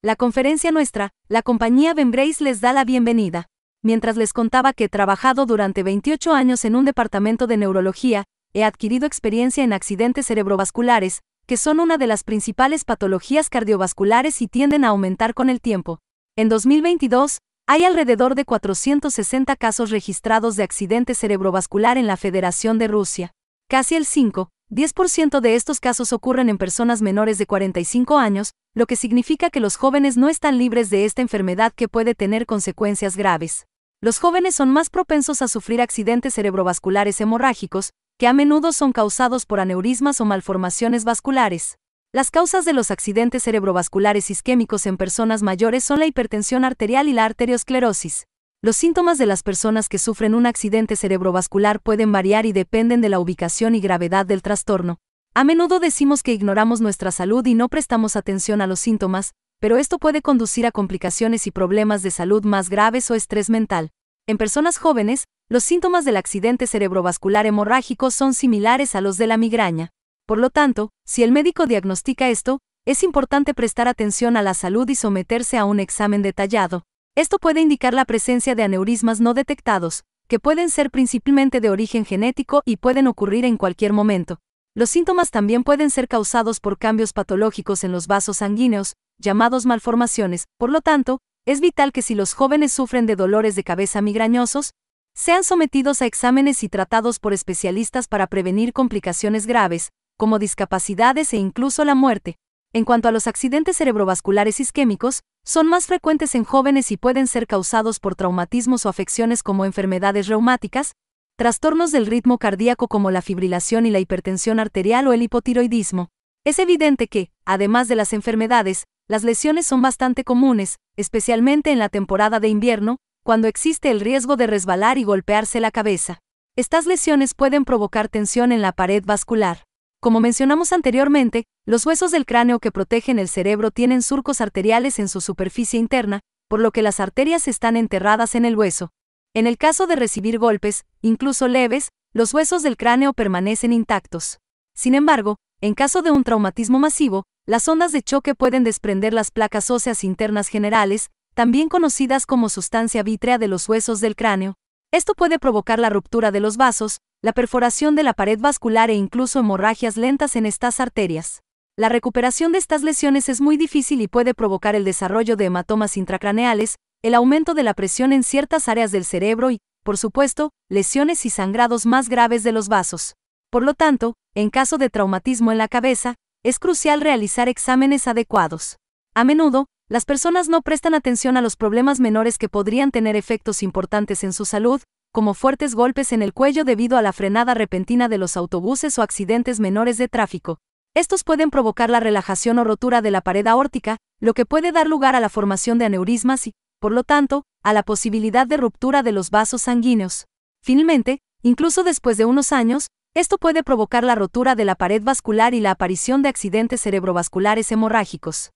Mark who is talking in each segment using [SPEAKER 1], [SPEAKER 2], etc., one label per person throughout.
[SPEAKER 1] La conferencia nuestra, la compañía Bembrace les da la bienvenida. Mientras les contaba que he trabajado durante 28 años en un departamento de neurología, he adquirido experiencia en accidentes cerebrovasculares, que son una de las principales patologías cardiovasculares y tienden a aumentar con el tiempo. En 2022, hay alrededor de 460 casos registrados de accidente cerebrovascular en la Federación de Rusia. Casi el 5, 10% de estos casos ocurren en personas menores de 45 años, lo que significa que los jóvenes no están libres de esta enfermedad que puede tener consecuencias graves. Los jóvenes son más propensos a sufrir accidentes cerebrovasculares hemorrágicos, que a menudo son causados por aneurismas o malformaciones vasculares. Las causas de los accidentes cerebrovasculares isquémicos en personas mayores son la hipertensión arterial y la arteriosclerosis. Los síntomas de las personas que sufren un accidente cerebrovascular pueden variar y dependen de la ubicación y gravedad del trastorno. A menudo decimos que ignoramos nuestra salud y no prestamos atención a los síntomas, pero esto puede conducir a complicaciones y problemas de salud más graves o estrés mental. En personas jóvenes, los síntomas del accidente cerebrovascular hemorrágico son similares a los de la migraña. Por lo tanto, si el médico diagnostica esto, es importante prestar atención a la salud y someterse a un examen detallado. Esto puede indicar la presencia de aneurismas no detectados, que pueden ser principalmente de origen genético y pueden ocurrir en cualquier momento. Los síntomas también pueden ser causados por cambios patológicos en los vasos sanguíneos, llamados malformaciones, por lo tanto, es vital que si los jóvenes sufren de dolores de cabeza migrañosos, sean sometidos a exámenes y tratados por especialistas para prevenir complicaciones graves, como discapacidades e incluso la muerte. En cuanto a los accidentes cerebrovasculares isquémicos, son más frecuentes en jóvenes y pueden ser causados por traumatismos o afecciones como enfermedades reumáticas, trastornos del ritmo cardíaco como la fibrilación y la hipertensión arterial o el hipotiroidismo. Es evidente que, además de las enfermedades, las lesiones son bastante comunes, especialmente en la temporada de invierno, cuando existe el riesgo de resbalar y golpearse la cabeza. Estas lesiones pueden provocar tensión en la pared vascular. Como mencionamos anteriormente, los huesos del cráneo que protegen el cerebro tienen surcos arteriales en su superficie interna, por lo que las arterias están enterradas en el hueso. En el caso de recibir golpes, incluso leves, los huesos del cráneo permanecen intactos. Sin embargo, en caso de un traumatismo masivo, las ondas de choque pueden desprender las placas óseas internas generales, también conocidas como sustancia vítrea de los huesos del cráneo. Esto puede provocar la ruptura de los vasos, la perforación de la pared vascular e incluso hemorragias lentas en estas arterias. La recuperación de estas lesiones es muy difícil y puede provocar el desarrollo de hematomas intracraneales, el aumento de la presión en ciertas áreas del cerebro y, por supuesto, lesiones y sangrados más graves de los vasos. Por lo tanto, en caso de traumatismo en la cabeza, es crucial realizar exámenes adecuados. A menudo, las personas no prestan atención a los problemas menores que podrían tener efectos importantes en su salud, como fuertes golpes en el cuello debido a la frenada repentina de los autobuses o accidentes menores de tráfico. Estos pueden provocar la relajación o rotura de la pared aórtica, lo que puede dar lugar a la formación de aneurismas y, por lo tanto, a la posibilidad de ruptura de los vasos sanguíneos. Finalmente, incluso después de unos años, esto puede provocar la rotura de la pared vascular y la aparición de accidentes cerebrovasculares hemorrágicos.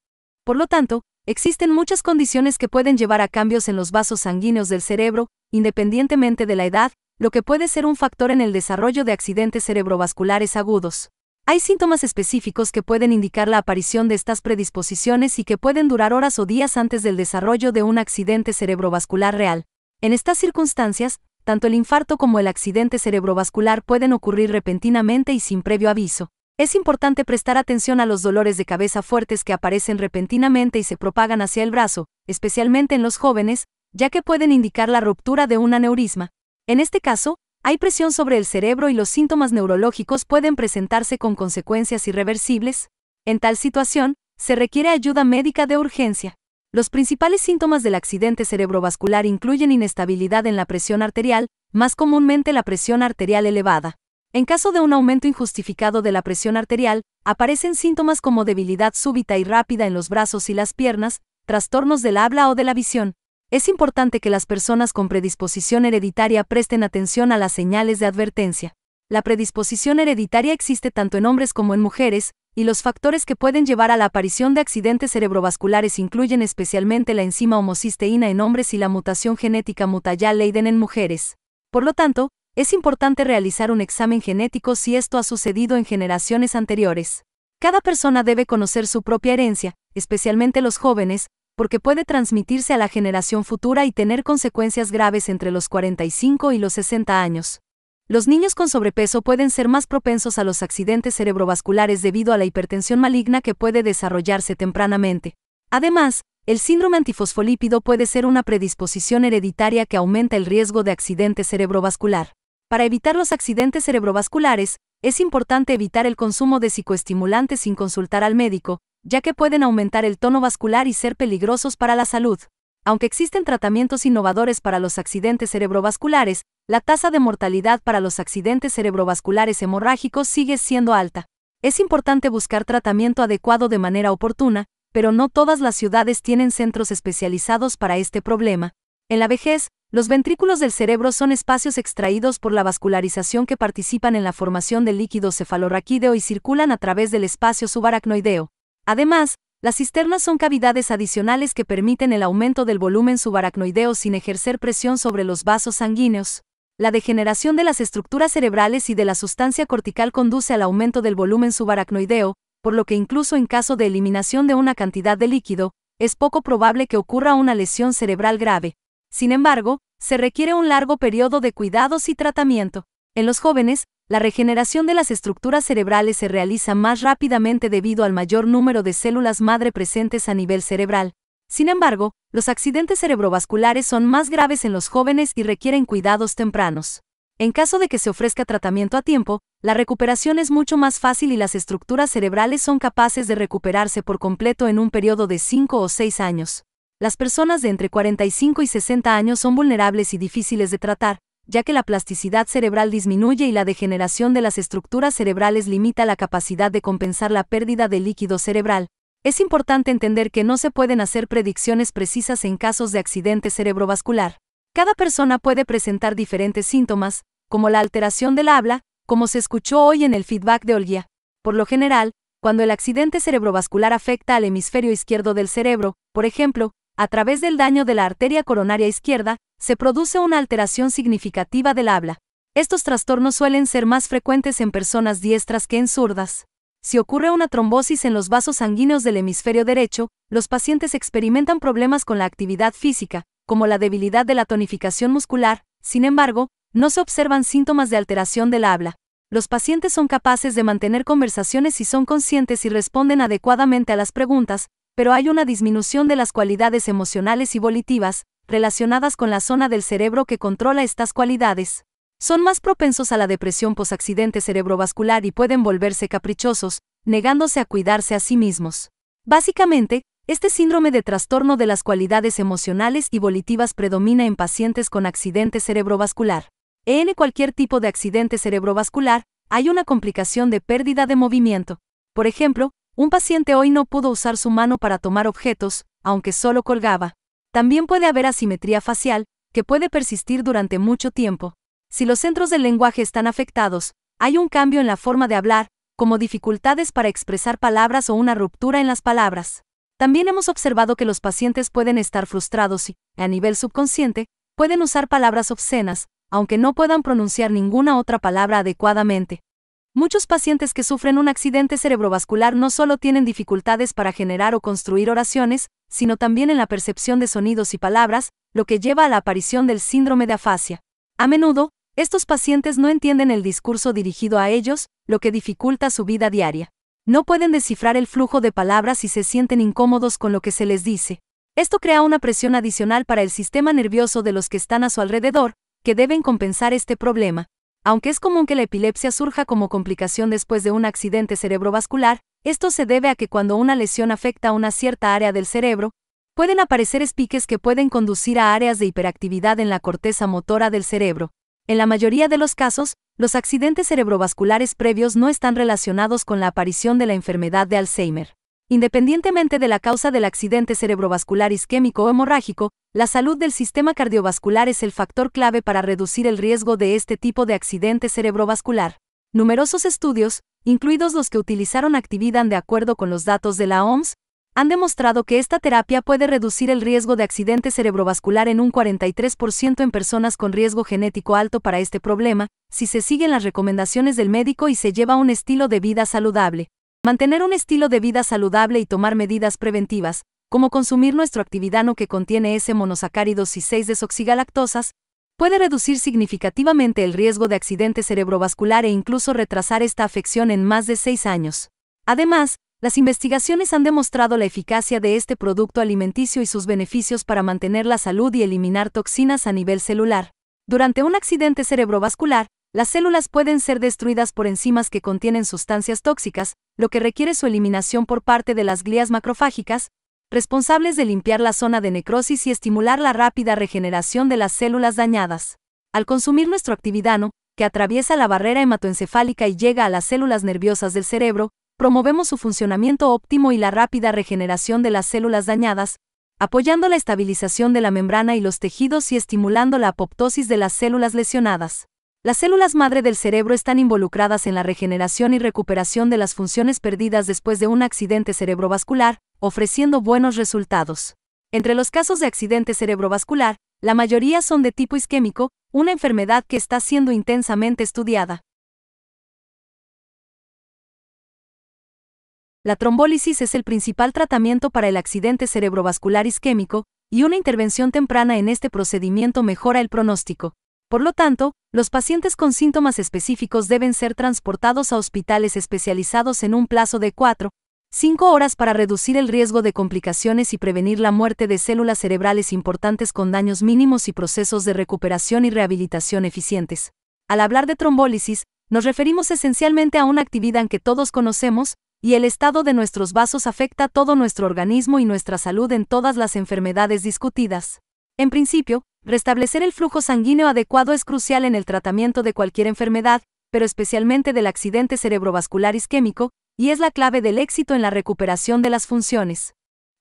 [SPEAKER 1] Por lo tanto, Existen muchas condiciones que pueden llevar a cambios en los vasos sanguíneos del cerebro, independientemente de la edad, lo que puede ser un factor en el desarrollo de accidentes cerebrovasculares agudos. Hay síntomas específicos que pueden indicar la aparición de estas predisposiciones y que pueden durar horas o días antes del desarrollo de un accidente cerebrovascular real. En estas circunstancias, tanto el infarto como el accidente cerebrovascular pueden ocurrir repentinamente y sin previo aviso. Es importante prestar atención a los dolores de cabeza fuertes que aparecen repentinamente y se propagan hacia el brazo, especialmente en los jóvenes, ya que pueden indicar la ruptura de un aneurisma. En este caso, hay presión sobre el cerebro y los síntomas neurológicos pueden presentarse con consecuencias irreversibles. En tal situación, se requiere ayuda médica de urgencia. Los principales síntomas del accidente cerebrovascular incluyen inestabilidad en la presión arterial, más comúnmente la presión arterial elevada, en caso de un aumento injustificado de la presión arterial, aparecen síntomas como debilidad súbita y rápida en los brazos y las piernas, trastornos del habla o de la visión. Es importante que las personas con predisposición hereditaria presten atención a las señales de advertencia. La predisposición hereditaria existe tanto en hombres como en mujeres, y los factores que pueden llevar a la aparición de accidentes cerebrovasculares incluyen especialmente la enzima homocisteína en hombres y la mutación genética mutayal Leiden en mujeres. Por lo tanto, es importante realizar un examen genético si esto ha sucedido en generaciones anteriores. Cada persona debe conocer su propia herencia, especialmente los jóvenes, porque puede transmitirse a la generación futura y tener consecuencias graves entre los 45 y los 60 años. Los niños con sobrepeso pueden ser más propensos a los accidentes cerebrovasculares debido a la hipertensión maligna que puede desarrollarse tempranamente. Además, el síndrome antifosfolípido puede ser una predisposición hereditaria que aumenta el riesgo de accidente cerebrovascular. Para evitar los accidentes cerebrovasculares, es importante evitar el consumo de psicoestimulantes sin consultar al médico, ya que pueden aumentar el tono vascular y ser peligrosos para la salud. Aunque existen tratamientos innovadores para los accidentes cerebrovasculares, la tasa de mortalidad para los accidentes cerebrovasculares hemorrágicos sigue siendo alta. Es importante buscar tratamiento adecuado de manera oportuna, pero no todas las ciudades tienen centros especializados para este problema. En la vejez, los ventrículos del cerebro son espacios extraídos por la vascularización que participan en la formación del líquido cefalorraquídeo y circulan a través del espacio subaracnoideo. Además, las cisternas son cavidades adicionales que permiten el aumento del volumen subaracnoideo sin ejercer presión sobre los vasos sanguíneos. La degeneración de las estructuras cerebrales y de la sustancia cortical conduce al aumento del volumen subaracnoideo, por lo que incluso en caso de eliminación de una cantidad de líquido, es poco probable que ocurra una lesión cerebral grave. Sin embargo, se requiere un largo periodo de cuidados y tratamiento. En los jóvenes, la regeneración de las estructuras cerebrales se realiza más rápidamente debido al mayor número de células madre presentes a nivel cerebral. Sin embargo, los accidentes cerebrovasculares son más graves en los jóvenes y requieren cuidados tempranos. En caso de que se ofrezca tratamiento a tiempo, la recuperación es mucho más fácil y las estructuras cerebrales son capaces de recuperarse por completo en un periodo de 5 o 6 años. Las personas de entre 45 y 60 años son vulnerables y difíciles de tratar, ya que la plasticidad cerebral disminuye y la degeneración de las estructuras cerebrales limita la capacidad de compensar la pérdida de líquido cerebral. Es importante entender que no se pueden hacer predicciones precisas en casos de accidente cerebrovascular. Cada persona puede presentar diferentes síntomas, como la alteración del habla, como se escuchó hoy en el feedback de Olguía. Por lo general, cuando el accidente cerebrovascular afecta al hemisferio izquierdo del cerebro, por ejemplo, a través del daño de la arteria coronaria izquierda, se produce una alteración significativa del habla. Estos trastornos suelen ser más frecuentes en personas diestras que en zurdas. Si ocurre una trombosis en los vasos sanguíneos del hemisferio derecho, los pacientes experimentan problemas con la actividad física, como la debilidad de la tonificación muscular, sin embargo, no se observan síntomas de alteración del habla. Los pacientes son capaces de mantener conversaciones si son conscientes y responden adecuadamente a las preguntas, pero hay una disminución de las cualidades emocionales y volitivas, relacionadas con la zona del cerebro que controla estas cualidades. Son más propensos a la depresión posaccidente cerebrovascular y pueden volverse caprichosos, negándose a cuidarse a sí mismos. Básicamente, este síndrome de trastorno de las cualidades emocionales y volitivas predomina en pacientes con accidente cerebrovascular. En cualquier tipo de accidente cerebrovascular, hay una complicación de pérdida de movimiento. Por ejemplo, un paciente hoy no pudo usar su mano para tomar objetos, aunque solo colgaba. También puede haber asimetría facial, que puede persistir durante mucho tiempo. Si los centros del lenguaje están afectados, hay un cambio en la forma de hablar, como dificultades para expresar palabras o una ruptura en las palabras. También hemos observado que los pacientes pueden estar frustrados y, a nivel subconsciente, pueden usar palabras obscenas, aunque no puedan pronunciar ninguna otra palabra adecuadamente. Muchos pacientes que sufren un accidente cerebrovascular no solo tienen dificultades para generar o construir oraciones, sino también en la percepción de sonidos y palabras, lo que lleva a la aparición del síndrome de afasia. A menudo, estos pacientes no entienden el discurso dirigido a ellos, lo que dificulta su vida diaria. No pueden descifrar el flujo de palabras y se sienten incómodos con lo que se les dice. Esto crea una presión adicional para el sistema nervioso de los que están a su alrededor, que deben compensar este problema. Aunque es común que la epilepsia surja como complicación después de un accidente cerebrovascular, esto se debe a que cuando una lesión afecta a una cierta área del cerebro, pueden aparecer espiques que pueden conducir a áreas de hiperactividad en la corteza motora del cerebro. En la mayoría de los casos, los accidentes cerebrovasculares previos no están relacionados con la aparición de la enfermedad de Alzheimer. Independientemente de la causa del accidente cerebrovascular isquémico o hemorrágico, la salud del sistema cardiovascular es el factor clave para reducir el riesgo de este tipo de accidente cerebrovascular. Numerosos estudios, incluidos los que utilizaron Actividan de acuerdo con los datos de la OMS, han demostrado que esta terapia puede reducir el riesgo de accidente cerebrovascular en un 43% en personas con riesgo genético alto para este problema, si se siguen las recomendaciones del médico y se lleva un estilo de vida saludable. Mantener un estilo de vida saludable y tomar medidas preventivas, como consumir nuestro actividano que contiene s monosacáridos y 6 desoxigalactosas, puede reducir significativamente el riesgo de accidente cerebrovascular e incluso retrasar esta afección en más de 6 años. Además, las investigaciones han demostrado la eficacia de este producto alimenticio y sus beneficios para mantener la salud y eliminar toxinas a nivel celular. Durante un accidente cerebrovascular, las células pueden ser destruidas por enzimas que contienen sustancias tóxicas, lo que requiere su eliminación por parte de las glías macrofágicas, responsables de limpiar la zona de necrosis y estimular la rápida regeneración de las células dañadas. Al consumir nuestro actividano, que atraviesa la barrera hematoencefálica y llega a las células nerviosas del cerebro, promovemos su funcionamiento óptimo y la rápida regeneración de las células dañadas, apoyando la estabilización de la membrana y los tejidos y estimulando la apoptosis de las células lesionadas. Las células madre del cerebro están involucradas en la regeneración y recuperación de las funciones perdidas después de un accidente cerebrovascular, ofreciendo buenos resultados. Entre los casos de accidente cerebrovascular, la mayoría son de tipo isquémico, una enfermedad que está siendo intensamente estudiada. La trombólisis es el principal tratamiento para el accidente cerebrovascular isquémico, y una intervención temprana en este procedimiento mejora el pronóstico. Por lo tanto, los pacientes con síntomas específicos deben ser transportados a hospitales especializados en un plazo de 4, 5 horas para reducir el riesgo de complicaciones y prevenir la muerte de células cerebrales importantes con daños mínimos y procesos de recuperación y rehabilitación eficientes. Al hablar de trombólisis, nos referimos esencialmente a una actividad que todos conocemos, y el estado de nuestros vasos afecta todo nuestro organismo y nuestra salud en todas las enfermedades discutidas. En principio, Restablecer el flujo sanguíneo adecuado es crucial en el tratamiento de cualquier enfermedad, pero especialmente del accidente cerebrovascular isquémico, y es la clave del éxito en la recuperación de las funciones.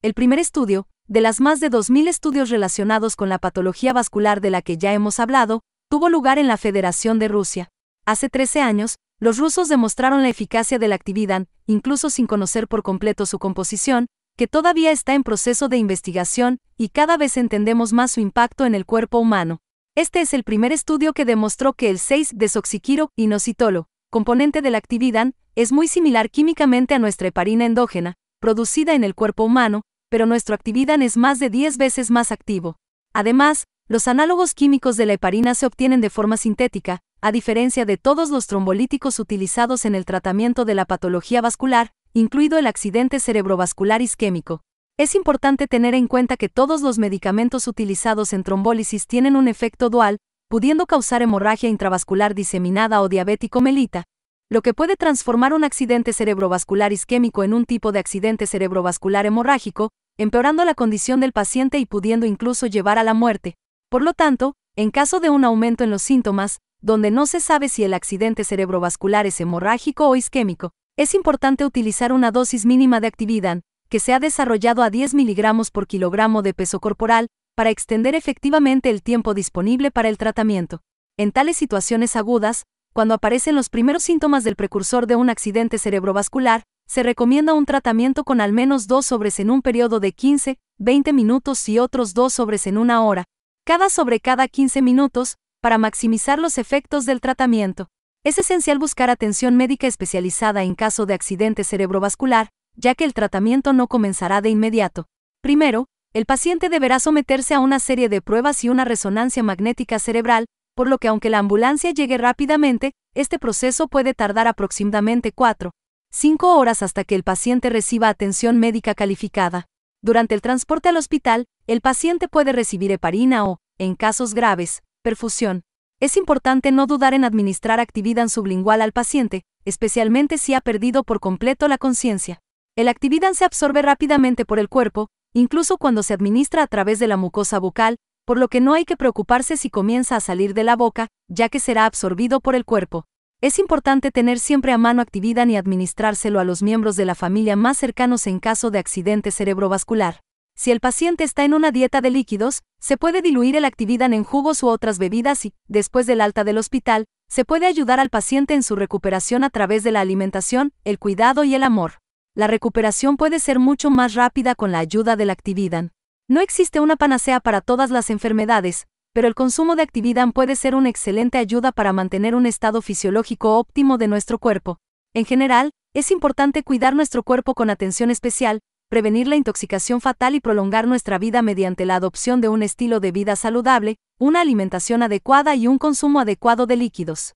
[SPEAKER 1] El primer estudio, de las más de 2.000 estudios relacionados con la patología vascular de la que ya hemos hablado, tuvo lugar en la Federación de Rusia. Hace 13 años, los rusos demostraron la eficacia de la actividad, incluso sin conocer por completo su composición, que todavía está en proceso de investigación y cada vez entendemos más su impacto en el cuerpo humano. Este es el primer estudio que demostró que el 6-desoxiquiro inositolo, componente de la actividad, es muy similar químicamente a nuestra heparina endógena, producida en el cuerpo humano, pero nuestro actividad es más de 10 veces más activo. Además, los análogos químicos de la heparina se obtienen de forma sintética, a diferencia de todos los trombolíticos utilizados en el tratamiento de la patología vascular, incluido el accidente cerebrovascular isquémico. Es importante tener en cuenta que todos los medicamentos utilizados en trombólisis tienen un efecto dual, pudiendo causar hemorragia intravascular diseminada o diabético melita, lo que puede transformar un accidente cerebrovascular isquémico en un tipo de accidente cerebrovascular hemorrágico, empeorando la condición del paciente y pudiendo incluso llevar a la muerte. Por lo tanto, en caso de un aumento en los síntomas, donde no se sabe si el accidente cerebrovascular es hemorrágico o isquémico, es importante utilizar una dosis mínima de actividad, que se ha desarrollado a 10 miligramos por kilogramo de peso corporal, para extender efectivamente el tiempo disponible para el tratamiento. En tales situaciones agudas, cuando aparecen los primeros síntomas del precursor de un accidente cerebrovascular, se recomienda un tratamiento con al menos dos sobres en un periodo de 15, 20 minutos y otros dos sobres en una hora, cada sobre cada 15 minutos, para maximizar los efectos del tratamiento. Es esencial buscar atención médica especializada en caso de accidente cerebrovascular, ya que el tratamiento no comenzará de inmediato. Primero, el paciente deberá someterse a una serie de pruebas y una resonancia magnética cerebral, por lo que aunque la ambulancia llegue rápidamente, este proceso puede tardar aproximadamente 4, 5 horas hasta que el paciente reciba atención médica calificada. Durante el transporte al hospital, el paciente puede recibir heparina o, en casos graves, perfusión. Es importante no dudar en administrar actividad sublingual al paciente, especialmente si ha perdido por completo la conciencia. El actividad se absorbe rápidamente por el cuerpo, incluso cuando se administra a través de la mucosa bucal, por lo que no hay que preocuparse si comienza a salir de la boca, ya que será absorbido por el cuerpo. Es importante tener siempre a mano actividad y administrárselo a los miembros de la familia más cercanos en caso de accidente cerebrovascular. Si el paciente está en una dieta de líquidos, se puede diluir el actividan en jugos u otras bebidas y, después del alta del hospital, se puede ayudar al paciente en su recuperación a través de la alimentación, el cuidado y el amor. La recuperación puede ser mucho más rápida con la ayuda del actividan. No existe una panacea para todas las enfermedades, pero el consumo de actividan puede ser una excelente ayuda para mantener un estado fisiológico óptimo de nuestro cuerpo. En general, es importante cuidar nuestro cuerpo con atención especial, prevenir la intoxicación fatal y prolongar nuestra vida mediante la adopción de un estilo de vida saludable, una alimentación adecuada y un consumo adecuado de líquidos.